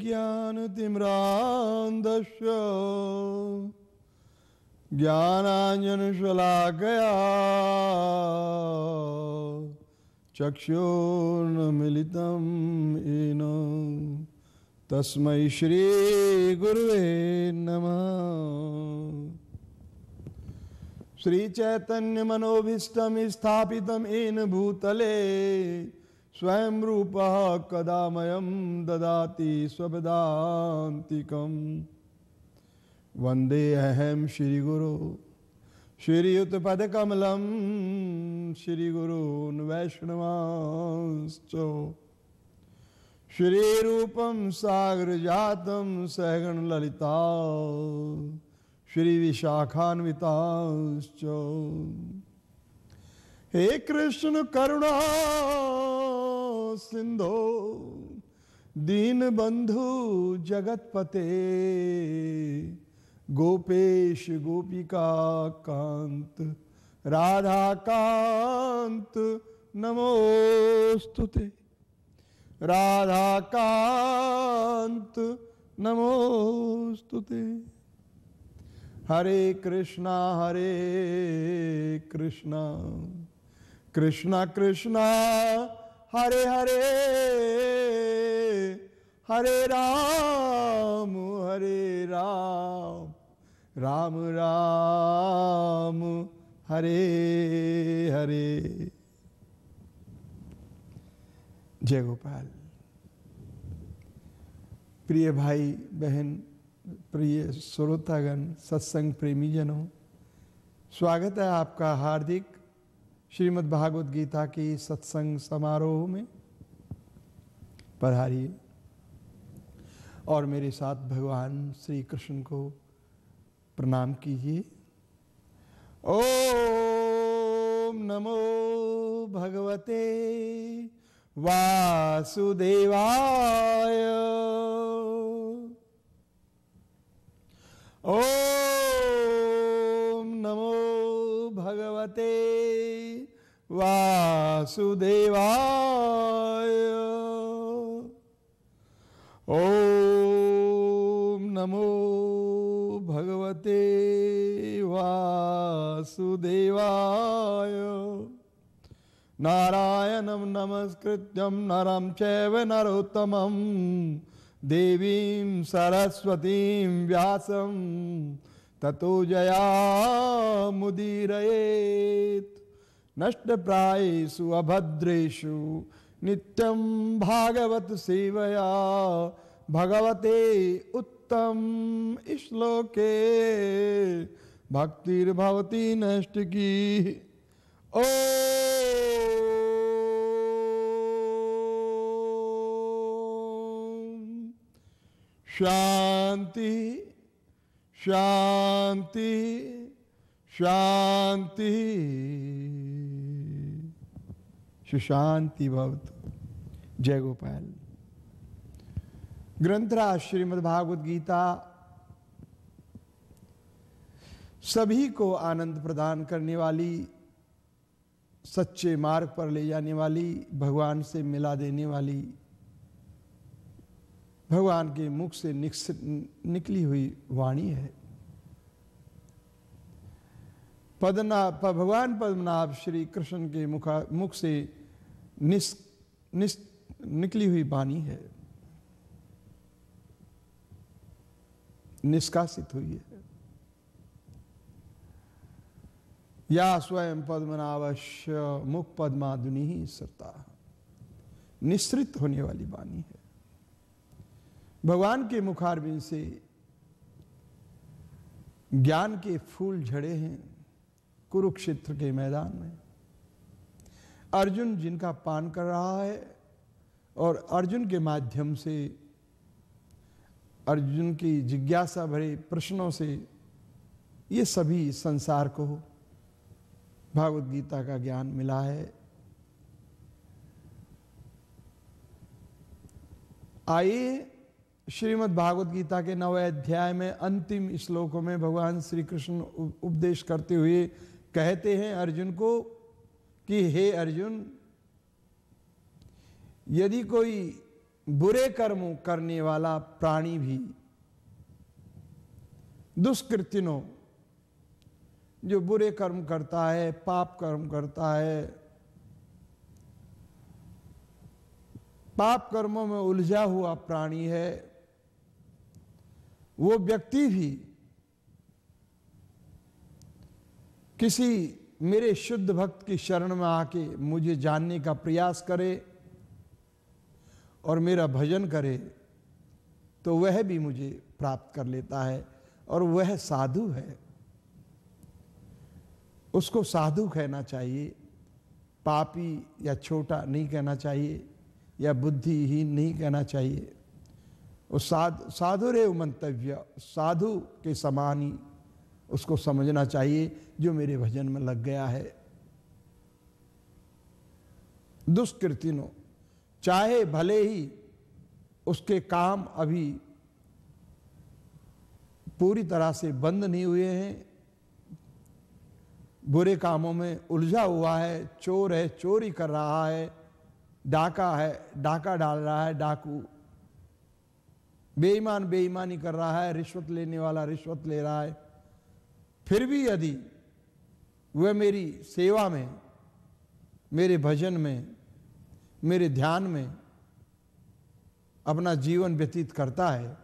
ज्ञानतिम्रान्दस्य ज्ञानाञ्जनशलाकया चक्षुर्नमिलितं येन तस्मै श्रीगुरुवे नमः श्रीचैतन्यमनोभीष्टं स्थापितं येन भूतले स्वयं रूप कदामयम ददाति स्वदातिकम वंदे अहम श्री गुरु श्रीयुत पद कमलम श्री गुरून वैष्णवांश्च श्री रूपम सागर जात सहगण ललिता श्री विशाखान्विताश्च हे कृष्ण करुणा सिंधो दीन बंधु जगतपते गोपेश गोपिका कांत राधा कांत नमोस्तुते राधा कांत नमोस्तुते हरे कृष्णा हरे कृष्णा कृष्णा कृष्णा हरे हरे हरे राम हरे राम राम राम हरे हरे जय गोपाल प्रिय भाई बहन प्रिय श्रोतागण सत्संग प्रेमी जनों स्वागत है आपका हार्दिक श्रीमद् भागवत गीता की सत्संग समारोह में पधारिए और मेरे साथ भगवान श्री कृष्ण को प्रणाम कीजिए ओम नमो भगवते वासुदेवाय ओम वासुदेवाय ओम नमो भगवते वासुदेवाय नारायणं नमस्कृत्यं नरं चैव नरोत्तमं देवीं सरस्वतीं व्यासं ततो जया मुदीरयेत् नष्टप्रायेषु अभद्रेषु नित्यं भागवत सेवया भगवते उत्तम श्लोके भक्तिर्भवती नष्ट की ओ शांति शांति शांति सुशांति भवत जय गोपाल श्रीमद भागवत गीता सभी को आनंद प्रदान करने वाली सच्चे मार्ग पर ले जाने वाली भगवान से मिला देने वाली भगवान के मुख से निकली हुई वाणी है पदना भगवान पद्मनाभ श्री कृष्ण के मुख से निस, निस, निकली हुई वाणी है निष्कासित हुई है या स्वयं पद्मनावश्य मुख पद्माधुनि ही सत्ता निश्रित होने वाली वाणी है भगवान के मुखारबिन से ज्ञान के फूल झड़े हैं कुरुक्षेत्र के मैदान में अर्जुन जिनका पान कर रहा है और अर्जुन के माध्यम से अर्जुन की जिज्ञासा भरे प्रश्नों से ये सभी संसार को भागवत गीता का ज्ञान मिला है आइए श्रीमद् भागवत गीता के नवे अध्याय में अंतिम श्लोकों में भगवान श्री कृष्ण उपदेश करते हुए कहते हैं अर्जुन को कि हे अर्जुन यदि कोई बुरे कर्म करने वाला प्राणी भी दुष्कृतिनों जो बुरे कर्म करता है पाप कर्म करता है पाप कर्मों में उलझा हुआ प्राणी है वो व्यक्ति भी किसी मेरे शुद्ध भक्त की शरण में आके मुझे जानने का प्रयास करे और मेरा भजन करे तो वह भी मुझे प्राप्त कर लेता है और वह साधु है उसको साधु कहना चाहिए पापी या छोटा नहीं कहना चाहिए या बुद्धिहीन नहीं कहना चाहिए वो साधु साधु रेव मंतव्य साधु के समान ही उसको समझना चाहिए जो मेरे भजन में लग गया है दुष्कृतिनो चाहे भले ही उसके काम अभी पूरी तरह से बंद नहीं हुए हैं बुरे कामों में उलझा हुआ है चोर है चोरी कर रहा है डाका है डाका डाल रहा है डाकू बेईमान बेईमानी कर रहा है रिश्वत लेने वाला रिश्वत ले रहा है फिर भी यदि वह मेरी सेवा में मेरे भजन में मेरे ध्यान में अपना जीवन व्यतीत करता है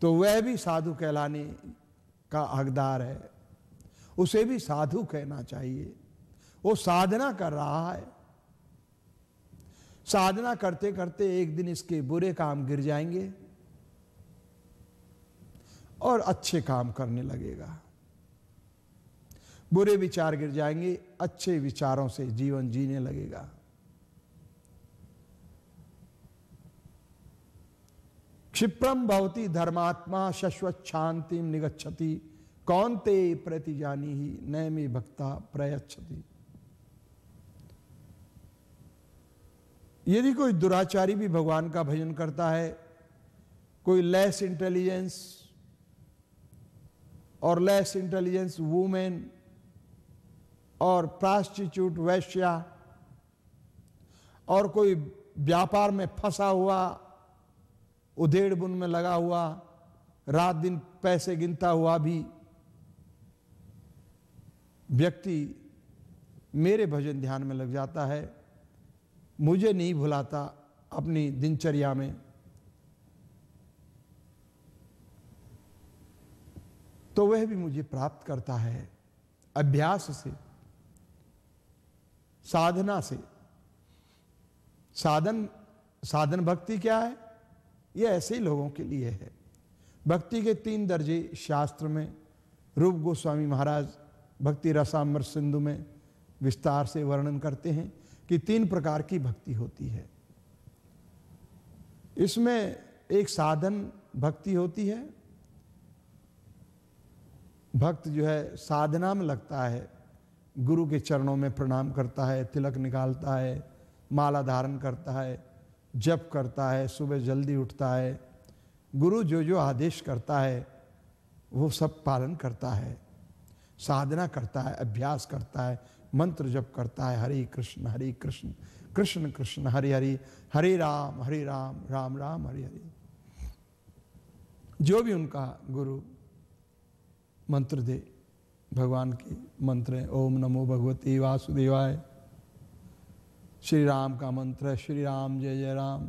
तो वह भी साधु कहलाने का हकदार है उसे भी साधु कहना चाहिए वो साधना कर रहा है साधना करते करते एक दिन इसके बुरे काम गिर जाएंगे और अच्छे काम करने लगेगा बुरे विचार गिर जाएंगे अच्छे विचारों से जीवन जीने लगेगा क्षिप्रम भवती धर्मात्मा शश्वत शांति निगच्छति कौन ते प्रति जानी ही नय भक्ता प्रयच्छति यदि कोई दुराचारी भी भगवान का भजन करता है कोई लेस इंटेलिजेंस और लेस इंटेलिजेंस वूमेन और प्रास्टिट्यूट वैश्या और कोई व्यापार में फंसा हुआ उधेड़ बुन में लगा हुआ रात दिन पैसे गिनता हुआ भी व्यक्ति मेरे भजन ध्यान में लग जाता है मुझे नहीं भुलाता अपनी दिनचर्या में तो वह भी मुझे प्राप्त करता है अभ्यास से साधना से साधन साधन भक्ति क्या है यह ऐसे ही लोगों के लिए है भक्ति के तीन दर्जे शास्त्र में रूप गोस्वामी महाराज भक्ति रसामर सिंधु में विस्तार से वर्णन करते हैं कि तीन प्रकार की भक्ति होती है इसमें एक साधन भक्ति होती है भक्त जो है साधना में लगता है गुरु के चरणों में प्रणाम करता है तिलक निकालता है माला धारण करता है जप करता है सुबह जल्दी उठता है गुरु जो जो आदेश करता है वो सब पालन करता है साधना करता है अभ्यास करता है मंत्र जप करता है हरे कृष्ण हरे कृष्ण कृष्ण कृष्ण हरे हरे हरे राम हरे राम राम राम हरे हरे जो भी उनका गुरु मंत्र दे भगवान के मंत्र हैं ओम नमो भगवते वासुदेवाय श्री राम का मंत्र है श्री राम जय जय राम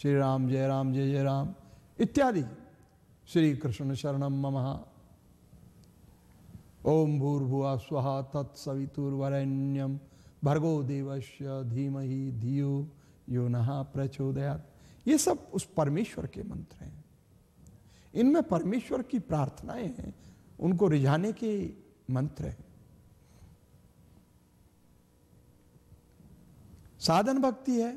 श्री राम जय राम जय जय राम इत्यादि श्री कृष्ण शरणम ममहा ओम भूर्भुआ स्वाहा तत्सवितुर्वरण्यम भर्गो देवस्य धीमहि धियो यो नहा प्रचोदयात ये सब उस परमेश्वर के मंत्र हैं इनमें परमेश्वर की प्रार्थनाएं हैं उनको रिझाने के मंत्र है साधन भक्ति है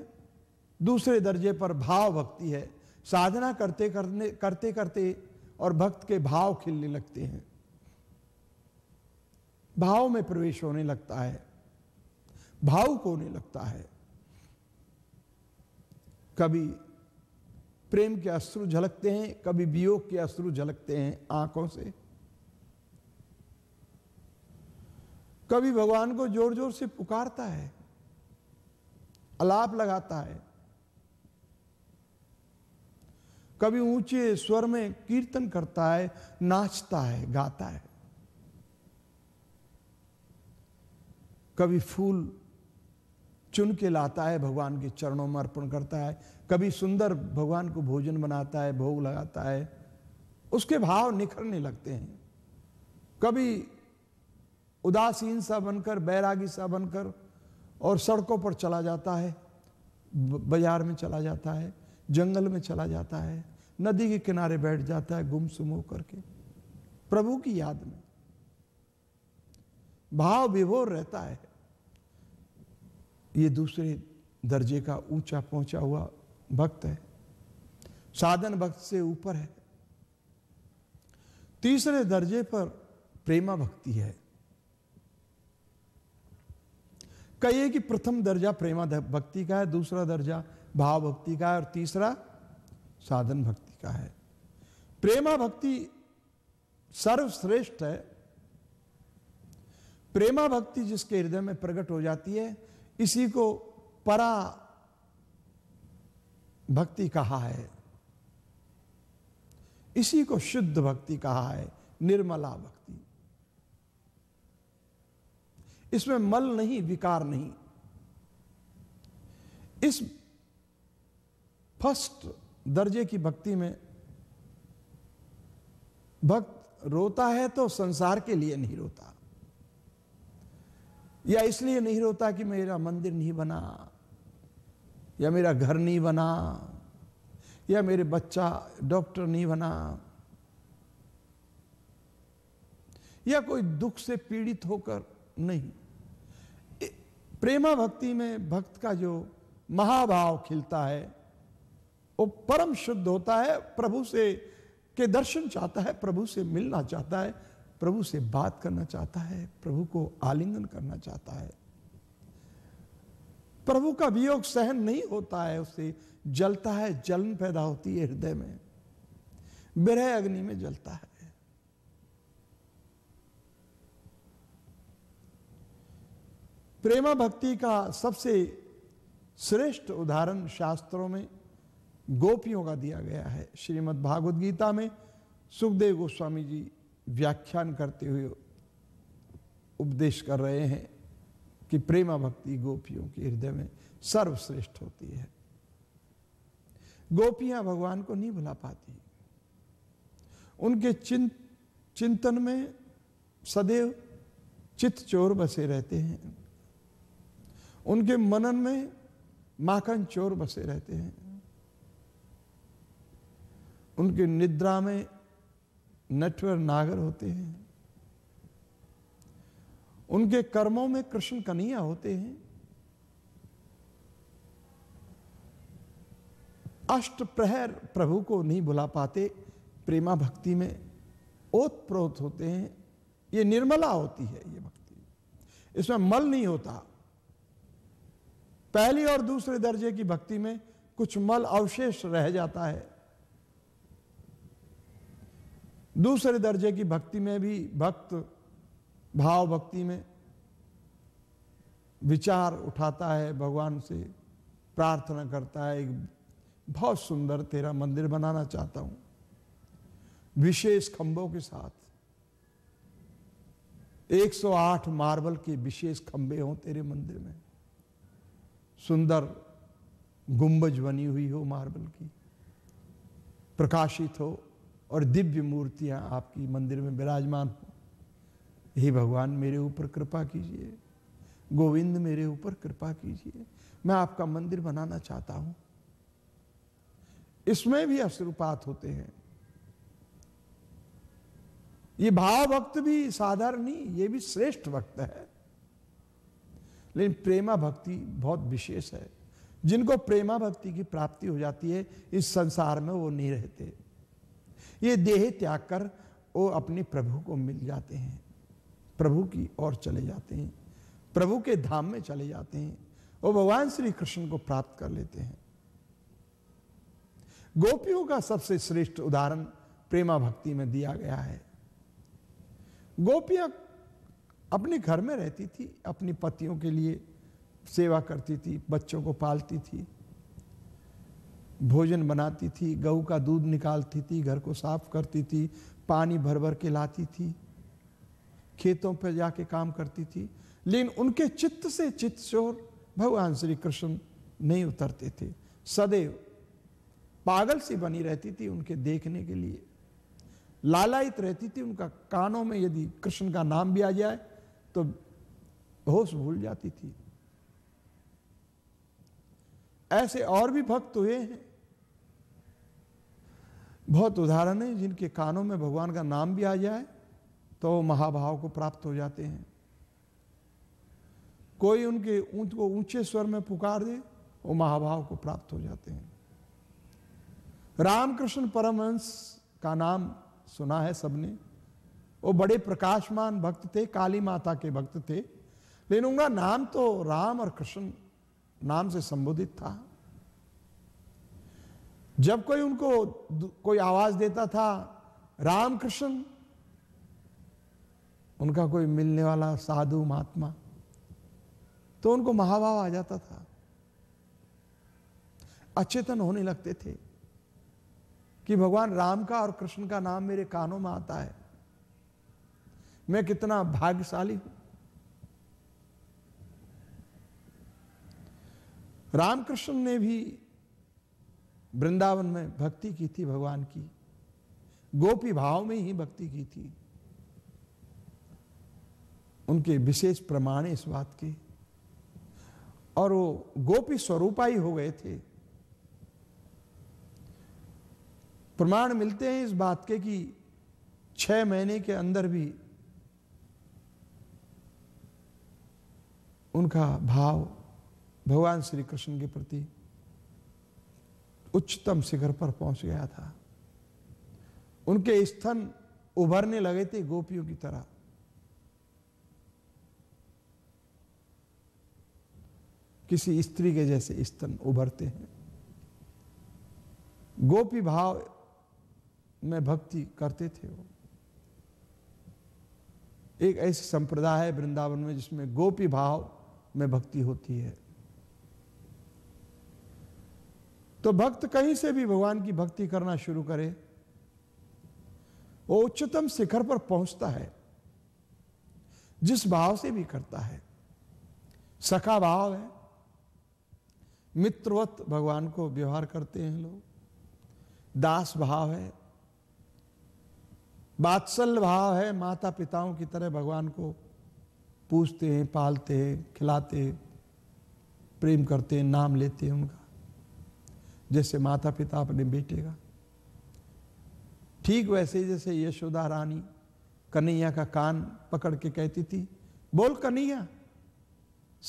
दूसरे दर्जे पर भाव भक्ति है साधना करते करने करते करते और भक्त के भाव खिलने लगते हैं भाव में प्रवेश होने लगता है भाव को होने लगता है कभी प्रेम के अश्रु झलकते हैं कभी वियोग के अश्रु झलकते हैं आंखों से कभी भगवान को जोर जोर से पुकारता है अलाप लगाता है कभी ऊंचे स्वर में कीर्तन करता है नाचता है गाता है कभी फूल चुन के लाता है भगवान के चरणों में अर्पण करता है कभी सुंदर भगवान को भोजन बनाता है भोग लगाता है उसके भाव निखरने लगते हैं कभी उदासीन सा बनकर बैरागी सा बनकर और सड़कों पर चला जाता है बाजार में चला जाता है जंगल में चला जाता है नदी के किनारे बैठ जाता है सुम होकर के प्रभु की याद में भाव विभोर रहता है ये दूसरे दर्जे का ऊंचा पहुंचा हुआ भक्त है साधन भक्त से ऊपर है तीसरे दर्जे पर प्रेमा भक्ति है कहिए कि प्रथम दर्जा प्रेमा भक्ति का है दूसरा दर्जा भाव भक्ति का है और तीसरा साधन भक्ति का है प्रेमा भक्ति सर्वश्रेष्ठ है प्रेमा भक्ति जिसके हृदय में प्रकट हो जाती है इसी को परा भक्ति कहा है इसी को शुद्ध भक्ति कहा है निर्मला भक्ति इसमें मल नहीं विकार नहीं इस फर्स्ट दर्जे की भक्ति में भक्त रोता है तो संसार के लिए नहीं रोता या इसलिए नहीं रोता कि मेरा मंदिर नहीं बना या मेरा घर नहीं बना या मेरे बच्चा डॉक्टर नहीं बना या कोई दुख से पीड़ित होकर नहीं प्रेमा भक्ति में भक्त का जो महाभाव खिलता है वो परम शुद्ध होता है प्रभु से के दर्शन चाहता है प्रभु से मिलना चाहता है प्रभु से बात करना चाहता है प्रभु को आलिंगन करना चाहता है प्रभु का वियोग सहन नहीं होता है उससे जलता है जलन पैदा होती है हृदय में विरह अग्नि में जलता है प्रेमा भक्ति का सबसे श्रेष्ठ उदाहरण शास्त्रों में गोपियों का दिया गया है श्रीमद् भागवत गीता में सुखदेव गोस्वामी जी व्याख्यान करते हुए उपदेश कर रहे हैं कि प्रेमा भक्ति गोपियों के हृदय में सर्वश्रेष्ठ होती है गोपियां भगवान को नहीं भुला पाती उनके चिं, चिंतन में सदैव चित चोर बसे रहते हैं उनके मनन में माखन चोर बसे रहते हैं उनके निद्रा में नटवर नागर होते हैं उनके कर्मों में कृष्ण कन्हैया होते हैं अष्ट प्रहर प्रभु को नहीं बुला पाते प्रेमा भक्ति में ओत प्रोत होते हैं ये निर्मला होती है ये भक्ति इसमें मल नहीं होता पहली और दूसरे दर्जे की भक्ति में कुछ मल अवशेष रह जाता है दूसरे दर्जे की भक्ति में भी भक्त भाव भक्ति में विचार उठाता है भगवान से प्रार्थना करता है एक बहुत सुंदर तेरा मंदिर बनाना चाहता हूं विशेष खंभों के साथ 108 मार्बल के विशेष खंबे हों तेरे मंदिर में सुंदर गुंबज बनी हुई हो मार्बल की प्रकाशित हो और दिव्य मूर्तियां आपकी मंदिर में विराजमान हो हे भगवान मेरे ऊपर कृपा कीजिए गोविंद मेरे ऊपर कृपा कीजिए मैं आपका मंदिर बनाना चाहता हूं इसमें भी अश्रुपात होते हैं ये भाव भक्त भी साधारण नहीं ये भी श्रेष्ठ भक्त है लेकिन प्रेमा भक्ति बहुत विशेष है जिनको प्रेमा भक्ति की प्राप्ति हो जाती है इस संसार में वो नहीं रहते ये देह त्याग कर वो अपने प्रभु को मिल जाते हैं प्रभु की ओर चले जाते हैं प्रभु के धाम में चले जाते हैं वो भगवान श्री कृष्ण को प्राप्त कर लेते हैं गोपियों का सबसे श्रेष्ठ उदाहरण प्रेमा भक्ति में दिया गया है गोपियां अपने घर में रहती थी अपनी पतियों के लिए सेवा करती थी बच्चों को पालती थी भोजन बनाती थी गऊ का दूध निकालती थी घर को साफ करती थी पानी भर भर के लाती थी खेतों पर जाके काम करती थी लेकिन उनके चित्त से चित्त शोर भगवान श्री कृष्ण नहीं उतरते थे सदैव पागल सी बनी रहती थी उनके देखने के लिए लालायित रहती थी उनका कानों में यदि कृष्ण का नाम भी आ जाए तो होश भूल जाती थी ऐसे और भी भक्त हुए हैं बहुत उदाहरण है जिनके कानों में भगवान का नाम भी आ जाए तो वो महाभाव को प्राप्त हो जाते हैं कोई उनके ऊंच को ऊंचे स्वर में पुकार दे वो महाभाव को प्राप्त हो जाते हैं रामकृष्ण परमहंस का नाम सुना है सबने वो बड़े प्रकाशमान भक्त थे काली माता के भक्त थे लेकिन उनका नाम तो राम और कृष्ण नाम से संबोधित था जब कोई उनको कोई आवाज देता था राम कृष्ण उनका कोई मिलने वाला साधु महात्मा तो उनको महाभाव आ जाता था अचेतन होने लगते थे कि भगवान राम का और कृष्ण का नाम मेरे कानों में आता है मैं कितना भाग्यशाली हूं रामकृष्ण ने भी वृंदावन में भक्ति की थी भगवान की गोपी भाव में ही भक्ति की थी उनके विशेष प्रमाण इस बात के और वो गोपी स्वरूपाई हो गए थे प्रमाण मिलते हैं इस बात के कि छह महीने के अंदर भी उनका भाव भगवान श्री कृष्ण के प्रति उच्चतम शिखर पर पहुंच गया था उनके स्तन उभरने लगे थे गोपियों की तरह किसी स्त्री के जैसे स्तन उभरते हैं गोपी भाव में भक्ति करते थे वो एक ऐसी संप्रदाय है वृंदावन में जिसमें गोपी भाव में भक्ति होती है तो भक्त कहीं से भी भगवान की भक्ति करना शुरू करे वो उच्चतम शिखर पर पहुंचता है जिस भाव से भी करता है सखा भाव है मित्रवत भगवान को व्यवहार करते हैं लोग दास भाव है बात्सल भाव है माता पिताओं की तरह भगवान को पूछते हैं पालते हैं खिलाते हैं प्रेम करते हैं नाम लेते हैं उनका जैसे माता पिता अपने बेटे का ठीक वैसे ही जैसे यशोदा रानी कन्हैया का कान पकड़ के कहती थी बोल कन्हैया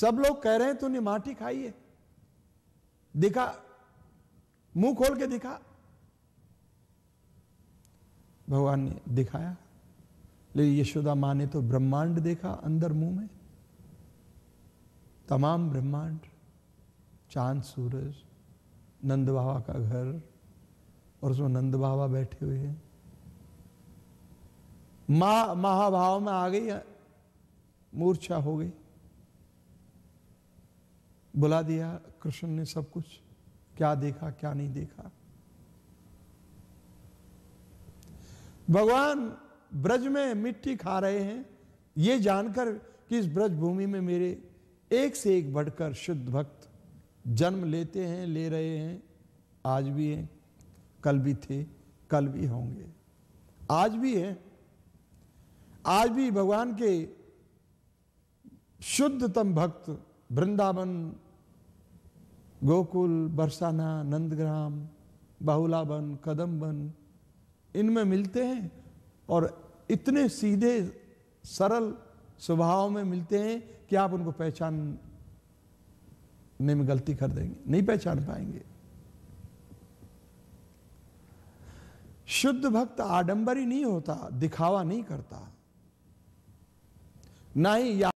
सब लोग कह रहे हैं तूने माटी खाई है दिखा मुंह खोल के दिखा भगवान ने दिखाया लेकिन यशोदा माँ ने तो ब्रह्मांड देखा अंदर मुंह में तमाम ब्रह्मांड चांद सूरज नंद बाबा का घर और उसमें नंद बाबा बैठे हुए हैं माँ महाभाव में आ गई मूर्छा हो गई बुला दिया कृष्ण ने सब कुछ क्या देखा क्या नहीं देखा भगवान ब्रज में मिट्टी खा रहे हैं ये जानकर कि इस ब्रज भूमि में मेरे एक से एक बढ़कर शुद्ध भक्त जन्म लेते हैं ले रहे हैं आज भी हैं कल भी थे कल भी होंगे आज भी हैं आज भी भगवान के शुद्धतम भक्त वृंदावन गोकुल बरसाना नंदग्राम बाहुलावन कदम्बन इनमें मिलते हैं और इतने सीधे सरल स्वभाव में मिलते हैं कि आप उनको पहचानने में गलती कर देंगे नहीं पहचान पाएंगे शुद्ध भक्त आडंबरी नहीं होता दिखावा नहीं करता ना ही या